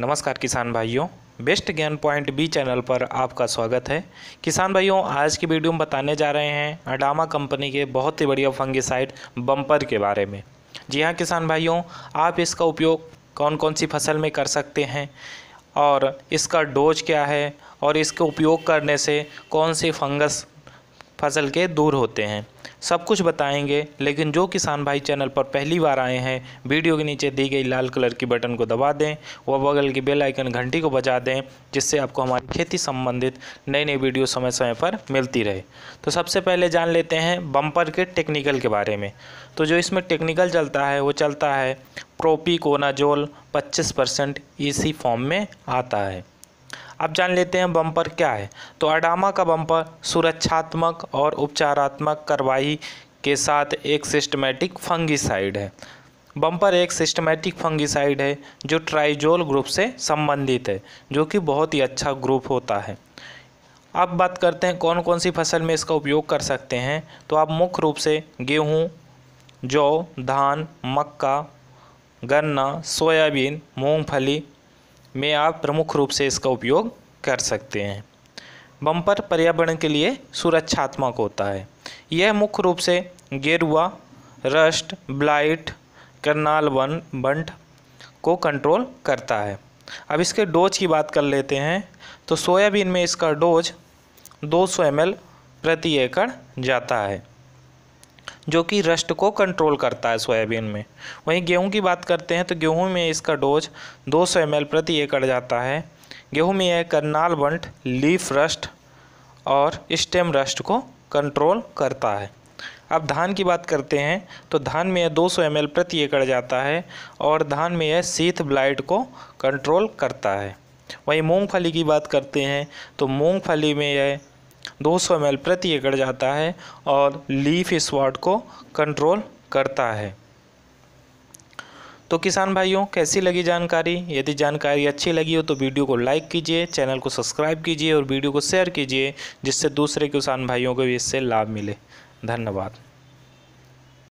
नमस्कार किसान भाइयों बेस्ट ज्ञान पॉइंट बी चैनल पर आपका स्वागत है किसान भाइयों आज की वीडियो में बताने जा रहे हैं अडामा कंपनी के बहुत ही बढ़िया फंगिसाइड बम्पर के बारे में जी हाँ किसान भाइयों आप इसका उपयोग कौन कौन सी फसल में कर सकते हैं और इसका डोज क्या है और इसका उपयोग करने से कौन सी फंगस फसल के दूर होते हैं सब कुछ बताएंगे लेकिन जो किसान भाई चैनल पर पहली बार आए हैं वीडियो के नीचे दी गई लाल कलर की बटन को दबा दें व बगल की बेल आइकन घंटी को बजा दें जिससे आपको हमारी खेती संबंधित नई नई वीडियो समय समय पर मिलती रहे तो सबसे पहले जान लेते हैं बम्पर के टेक्निकल के बारे में तो जो इसमें टेक्निकल चलता है वो चलता है प्रोपी कोनाजोल पच्चीस परसेंट इसी फॉर्म में आता है अब जान लेते हैं बम्पर क्या है तो अडामा का बम्पर सुरक्षात्मक और उपचारात्मक कार्रवाई के साथ एक सिस्टमेटिक फंगिसाइड है बम्पर एक सिस्टमेटिक फंगिसाइड है जो ट्राइजोल ग्रुप से संबंधित है जो कि बहुत ही अच्छा ग्रुप होता है अब बात करते हैं कौन कौन सी फसल में इसका उपयोग कर सकते हैं तो आप मुख्य रूप से गेहूँ जौ धान मक्का गन्ना सोयाबीन मूंगफली में आप प्रमुख रूप से इसका उपयोग कर सकते हैं बम्पर पर्यावरण के लिए सुरक्षात्मक होता है यह मुख्य रूप से गेरुआ रस्ट ब्लाइट करनाल वन बंट को कंट्रोल करता है अब इसके डोज की बात कर लेते हैं तो सोयाबीन में इसका डोज 200 सौ प्रति एकड़ जाता है जो कि रस्ट को कंट्रोल करता है सोयाबीन में वहीं गेहूं की बात करते हैं तो गेहूं में इसका डोज 200 सौ प्रति एकड़ जाता है गेहूं में यह करनाल बंट लीफ रस्ट और स्टेम रस्ट को कंट्रोल करता है अब धान की बात करते हैं तो धान में यह 200 सौ प्रति एकड़ जाता है और धान में यह सीथ ब्लाइट को कंट्रोल करता है वहीं मूँगफली की बात करते हैं तो मूँगफली में यह 200 सौ प्रति एकड़ जाता है और लीफ स्वाट को कंट्रोल करता है तो किसान भाइयों कैसी लगी जानकारी यदि जानकारी अच्छी लगी हो तो वीडियो को लाइक कीजिए चैनल को सब्सक्राइब कीजिए और वीडियो को शेयर कीजिए जिससे दूसरे किसान भाइयों को भी इससे लाभ मिले धन्यवाद